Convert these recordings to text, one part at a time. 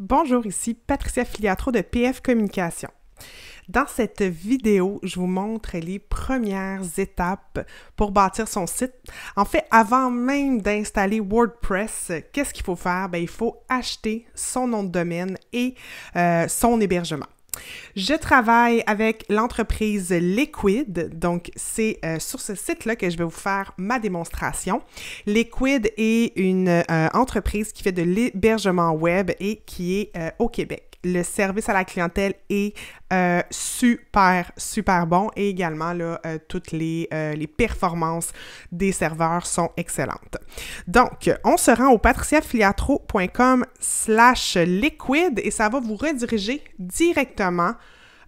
Bonjour, ici Patricia Filiatro de PF Communication. Dans cette vidéo, je vous montre les premières étapes pour bâtir son site. En fait, avant même d'installer WordPress, qu'est-ce qu'il faut faire? Ben, il faut acheter son nom de domaine et euh, son hébergement. Je travaille avec l'entreprise Liquid, donc c'est euh, sur ce site-là que je vais vous faire ma démonstration. Liquid est une euh, entreprise qui fait de l'hébergement web et qui est euh, au Québec le service à la clientèle est euh, super, super bon et également là, euh, toutes les, euh, les, performances des serveurs sont excellentes. Donc, on se rend au patriciafiliatro.com slash liquid et ça va vous rediriger directement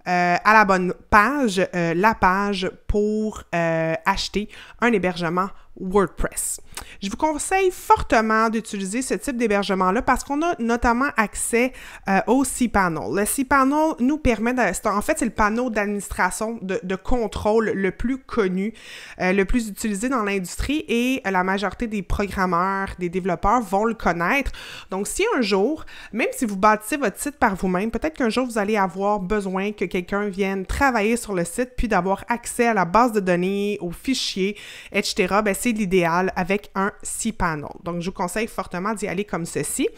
à la bonne page, la page pour acheter un hébergement WordPress. Je vous conseille fortement d'utiliser ce type d'hébergement-là parce qu'on a notamment accès euh, au cPanel. Le cPanel nous permet, de, en fait, c'est le panneau d'administration de, contrôle le plus connu, euh, le plus utilisé dans l'industrie et euh, la majorité des programmeurs, des développeurs vont le connaître. Donc, si un jour, même si vous bâtissez votre site par vous-même, peut-être qu'un jour vous allez avoir besoin que quelqu'un vienne travailler sur le site puis d'avoir accès à la base de données, aux fichiers, etc. Ben, c'est l'idéal avec un un cPanel. Donc, je vous conseille fortement d'y aller comme ceci.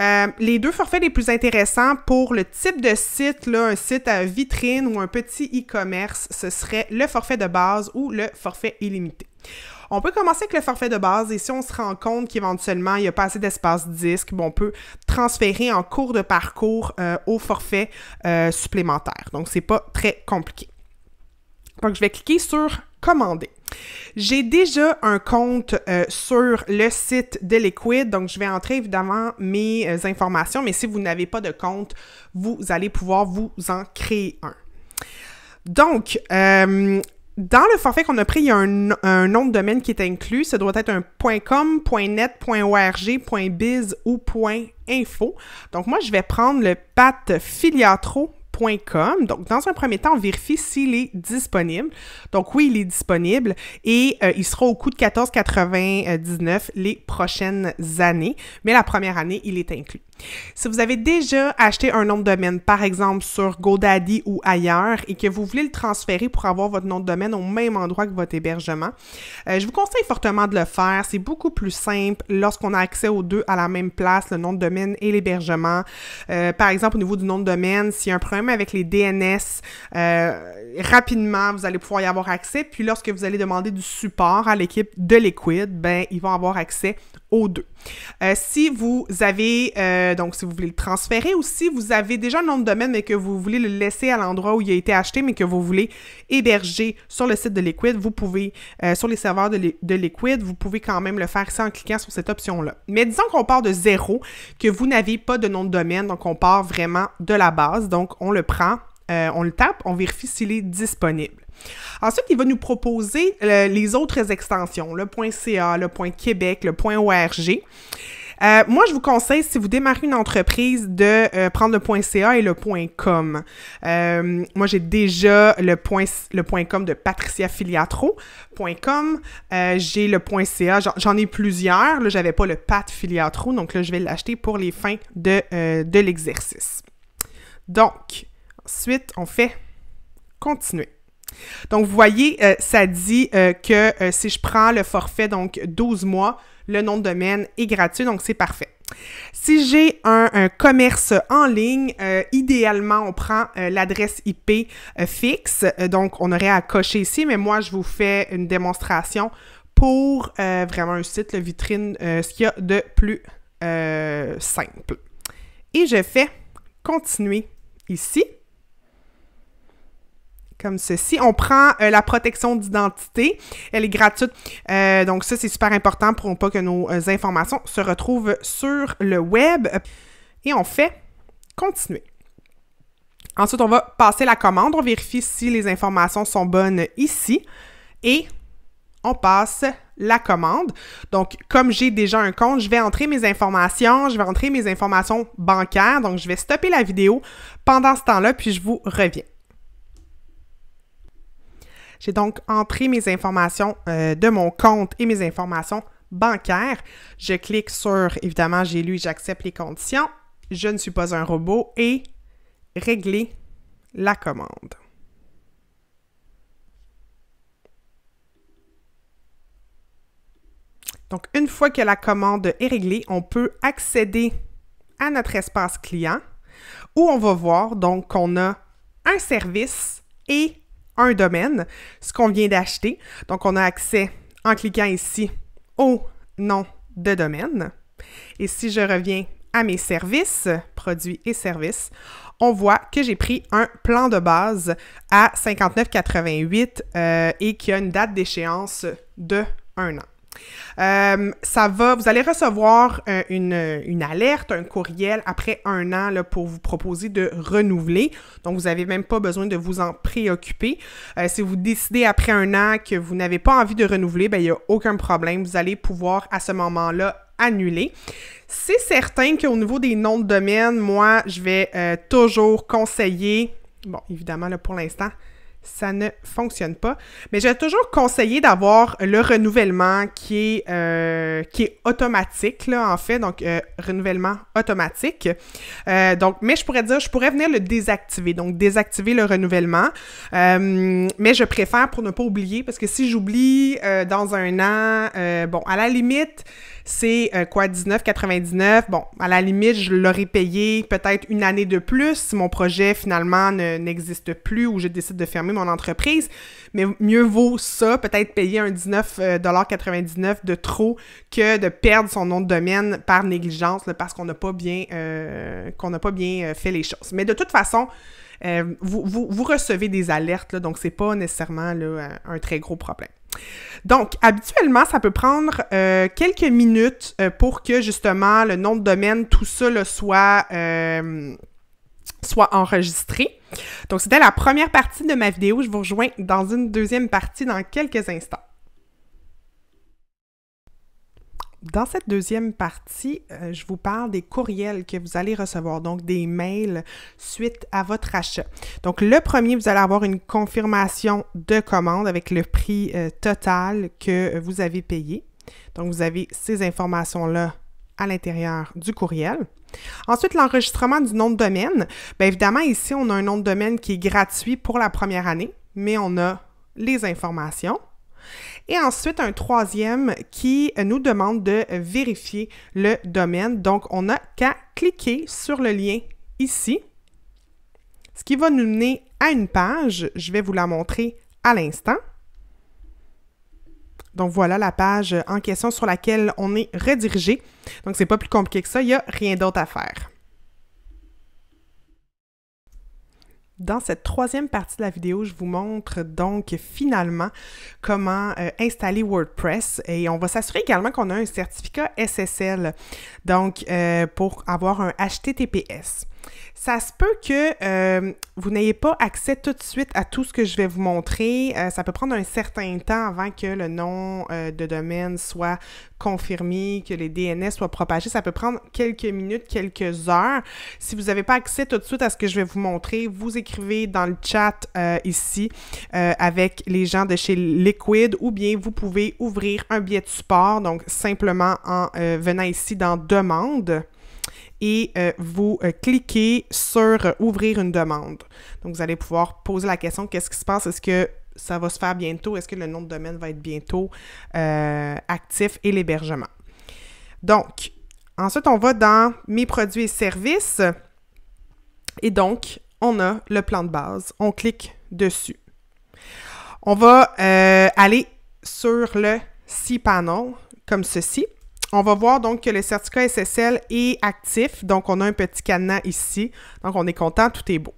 Euh, les deux forfaits les plus intéressants pour le type de site, là, un site à vitrine ou un petit e-commerce, ce serait le forfait de base ou le forfait illimité. On peut commencer avec le forfait de base et si on se rend compte qu'éventuellement il n'y a pas assez d'espace disque, bon, on peut transférer en cours de parcours euh, au forfait euh, supplémentaire. Donc, ce n'est pas très compliqué. Donc, je vais cliquer sur commander. J'ai déjà un compte euh, sur le site de Liquid, donc je vais entrer évidemment mes euh, informations, mais si vous n'avez pas de compte, vous allez pouvoir vous en créer un. Donc, euh, dans le forfait qu'on a pris, il y a un, un, nom de domaine qui est inclus. Ça doit être un .com, .net, .org, .biz ou .info. Donc moi, je vais prendre le pat filiatro donc, dans un premier temps, on vérifie s'il est disponible. Donc, oui, il est disponible et euh, il sera au coût de 14,99 les prochaines années. Mais la première année, il est inclus. Si vous avez déjà acheté un nom de domaine, par exemple sur GoDaddy ou ailleurs, et que vous voulez le transférer pour avoir votre nom de domaine au même endroit que votre hébergement, euh, je vous conseille fortement de le faire. C'est beaucoup plus simple lorsqu'on a accès aux deux à la même place, le nom de domaine et l'hébergement. Euh, par exemple, au niveau du nom de domaine, s'il y a un problème avec les DNS, euh, rapidement, vous allez pouvoir y avoir accès. Puis lorsque vous allez demander du support à l'équipe de Liquid, ben, ils vont avoir accès deux. Euh, si vous avez, euh, donc si vous voulez le transférer ou si vous avez déjà un nom de domaine mais que vous voulez le laisser à l'endroit où il a été acheté mais que vous voulez héberger sur le site de Liquid, vous pouvez, euh, sur les serveurs de, Liquid, vous pouvez quand même le faire sans en cliquant sur cette option-là. Mais disons qu'on part de zéro, que vous n'avez pas de nom de domaine, donc on part vraiment de la base, donc on le prend, on le tape, on vérifie s'il est disponible. Ensuite, il va nous proposer euh, les autres extensions, le .ca, le .québec, le .org. Euh, moi, je vous conseille, si vous démarrez une entreprise, de euh, prendre le .ca et le .com. moi, j'ai déjà le, le .com de Patricia Filiatro, j'ai le .ca, j'en ai plusieurs. Là, j'avais pas le Pat Filiatro, donc là, je vais l'acheter pour les fins de l'exercice. Donc, ensuite, on fait continuer. Donc, vous voyez, euh, ça dit euh, que euh, si je prends le forfait, donc 12 mois, le nom de domaine est gratuit, donc c'est parfait. Si j'ai un, un, commerce en ligne, idéalement, on prend l'adresse IP fixe. donc, on aurait à cocher ici, mais moi, je vous fais une démonstration pour vraiment un site, vitrine, ce qu'il y a de plus simple. Et je fais continuer ici comme ceci. On prend euh, la protection d'identité. Elle est gratuite. Euh, donc ça, c'est super important pour ne pas que nos euh, informations se retrouvent sur le web. Et on fait continuer. Ensuite, on va passer la commande. On vérifie si les informations sont bonnes ici. Et on passe la commande. Donc, comme j'ai déjà un compte, je vais entrer mes informations, je vais entrer mes informations bancaires. Donc, je vais stopper la vidéo pendant ce temps-là, puis je vous reviens. J'ai donc entré mes informations euh, de mon compte et mes informations bancaires. Je clique sur, évidemment, j'ai lu, j'accepte les conditions. Je ne suis pas un robot et régler la commande. Donc, une fois que la commande est réglée, on peut accéder à notre espace client où on va voir donc qu'on a un service et un domaine, ce qu'on vient d'acheter. Donc, on a accès en cliquant ici au nom de domaine. Et si je reviens à mes services, produits et services, on voit que j'ai pris un plan de base à 59,88 euh, et qui a une date d'échéance de un an. Euh, ça va, vous allez recevoir euh, une, alerte, un courriel après un an pour vous proposer de renouveler. Donc, vous n'avez même pas besoin de vous en préoccuper. Euh, si vous décidez après un an que vous n'avez pas envie de renouveler, ben, il n'y a aucun problème. Vous allez pouvoir à ce moment-là annuler. C'est certain qu'au niveau des noms de domaine, moi, je vais toujours conseiller, bon, évidemment, là, pour l'instant, ça ne fonctionne pas. Mais j'ai toujours conseillé d'avoir le renouvellement qui est, euh, qui est automatique, là, en fait, donc euh, renouvellement automatique. Euh, donc, mais je pourrais dire, je pourrais venir le désactiver, donc désactiver le renouvellement. mais je préfère pour ne pas oublier, parce que si j'oublie dans un an, bon, à la limite, c'est euh, quoi, 19,99. Bon, à la limite, je l'aurais payé peut-être une année de plus si mon projet finalement n'existe plus ou je décide de fermer mon entreprise. Mais mieux vaut ça, peut-être payer un 19,99 euh, de trop que de perdre son nom de domaine par négligence parce qu'on n'a pas bien, euh, qu'on n'a pas bien fait les choses. Mais de toute façon, vous, vous, recevez des alertes, là, donc c'est pas nécessairement un très gros problème. Donc, habituellement, ça peut prendre euh, quelques minutes euh, pour que justement le nom de domaine, tout ça, soit, euh, soit enregistré. Donc, c'était la première partie de ma vidéo. Je vous rejoins dans une deuxième partie dans quelques instants. Dans cette deuxième partie, euh, je vous parle des courriels que vous allez recevoir, donc des mails suite à votre achat. Donc le premier, vous allez avoir une confirmation de commande avec le prix euh, total que vous avez payé. Donc vous avez ces informations-là à l'intérieur du courriel. Ensuite, l'enregistrement du nom de domaine. Bien évidemment, ici, on a un nom de domaine qui est gratuit pour la première année, mais on a les informations. Et ensuite, un troisième qui euh, nous demande de vérifier le domaine. Donc, on n'a qu'à cliquer sur le lien ici, ce qui va nous mener à une page. Je vais vous la montrer à l'instant. Donc voilà la page en question sur laquelle on est redirigé. Donc c'est pas plus compliqué que ça, il n'y a rien d'autre à faire. Dans cette troisième partie de la vidéo, je vous montre donc finalement comment euh, installer WordPress et on va s'assurer également qu'on a un certificat SSL, donc euh, pour avoir un HTTPS. Ça se peut que euh, vous n'ayez pas accès tout de suite à tout ce que je vais vous montrer. Euh, ça peut prendre un certain temps avant que le nom euh, de domaine soit confirmé, que les DNS soient propagés. Ça peut prendre quelques minutes, quelques heures. Si vous n'avez pas accès tout de suite à ce que je vais vous montrer, vous écrivez dans le chat ici avec les gens de chez Liquid ou bien vous pouvez ouvrir un billet de support, donc simplement en venant ici dans Demande et euh, vous euh, cliquez sur euh, ouvrir une demande. Donc, vous allez pouvoir poser la question qu'est-ce qui se passe? Est-ce que ça va se faire bientôt? Est-ce que le nom de domaine va être bientôt actif et l'hébergement? Donc, ensuite, on va dans mes produits et services. Et donc, on a le plan de base. On clique dessus. On va aller sur le cPanel comme ceci. On va voir donc que le certificat SSL est actif, donc on a un petit cadenas ici. Donc on est content, tout est beau.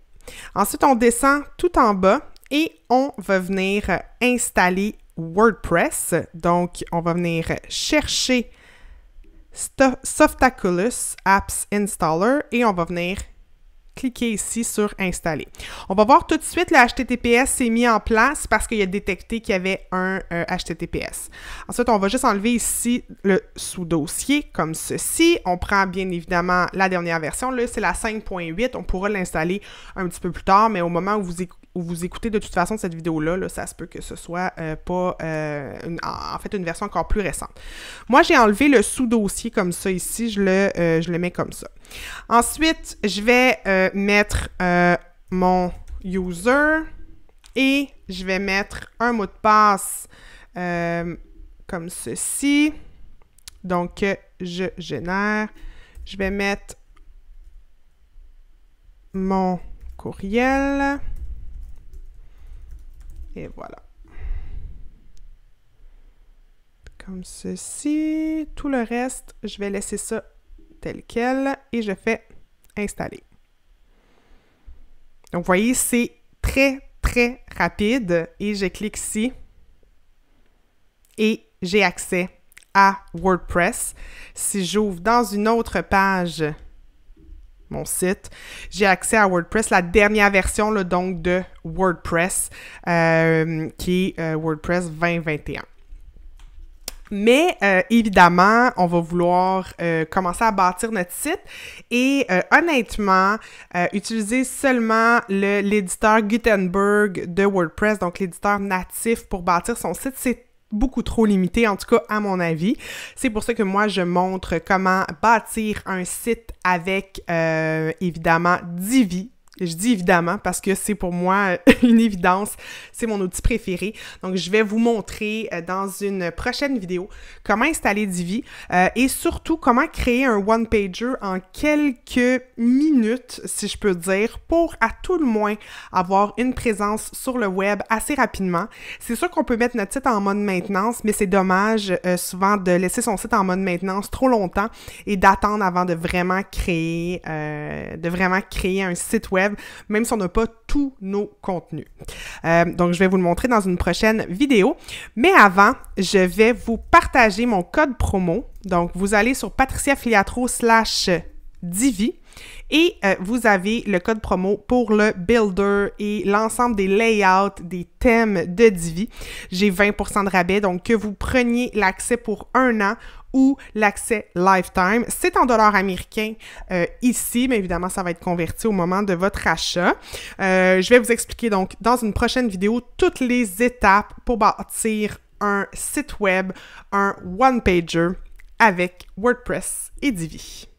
Ensuite, on descend tout en bas et on va venir installer WordPress. Donc on va venir chercher Softaculous Apps Installer et on va venir cliquez ici sur Installer. On va voir tout de suite, le HTTPS s'est mis en place parce qu'il a détecté qu'il y avait un HTTPS. Euh, Ensuite, on va juste enlever ici le sous-dossier comme ceci. On prend bien évidemment la dernière version. Là, c'est la 5.8. On pourra l'installer un petit peu plus tard, mais au moment où vous, écoutez de toute façon cette vidéo-là, ça se peut que ce soit euh, pas euh, en fait une version encore plus récente. Moi, j'ai enlevé le sous-dossier comme ça ici, je le, je le mets comme ça. Ensuite, je vais euh, mettre euh, mon user et je vais mettre un mot de passe euh, comme ceci. Donc, je génère. Je vais mettre mon courriel. Et voilà. Comme ceci. Tout le reste, je vais laisser ça tel quel et je fais installer. Donc, vous voyez, c'est très, très rapide et je clique ici et j'ai accès à WordPress. Si j'ouvre dans une autre page mon site, j'ai accès à WordPress, la dernière version là, donc de WordPress, euh, qui est euh, WordPress 2021. Mais euh, évidemment, on va vouloir euh, commencer à bâtir notre site et euh, honnêtement, utiliser seulement l'éditeur Gutenberg de WordPress, donc l'éditeur natif pour bâtir son site, c'est beaucoup trop limité, en tout cas à mon avis. C'est pour ça que moi, je montre comment bâtir un site avec évidemment Divi, je dis évidemment parce que c'est pour moi une évidence, c'est mon outil préféré. Donc je vais vous montrer euh, dans une prochaine vidéo comment installer Divi euh, et surtout comment créer un one pager en quelques minutes si je peux dire pour à tout le moins avoir une présence sur le web assez rapidement. C'est sûr qu'on peut mettre notre site en mode maintenance, mais c'est dommage euh, souvent de laisser son site en mode maintenance trop longtemps et d'attendre avant de vraiment créer de vraiment créer un site web même si on n'a pas tous nos contenus. Euh, donc, je vais vous le montrer dans une prochaine vidéo. Mais avant, je vais vous partager mon code promo. Donc, vous allez sur patriciafiliatro slash divi et euh, vous avez le code promo pour le builder et l'ensemble des layouts, des thèmes de Divi. J'ai 20% de rabais, donc que vous preniez l'accès pour un an ou l'accès lifetime. C'est en dollars américains euh, ici, mais évidemment, ça va être converti au moment de votre achat. Euh, je vais vous expliquer donc dans une prochaine vidéo toutes les étapes pour bâtir un site web, un one-pager avec WordPress et Divi.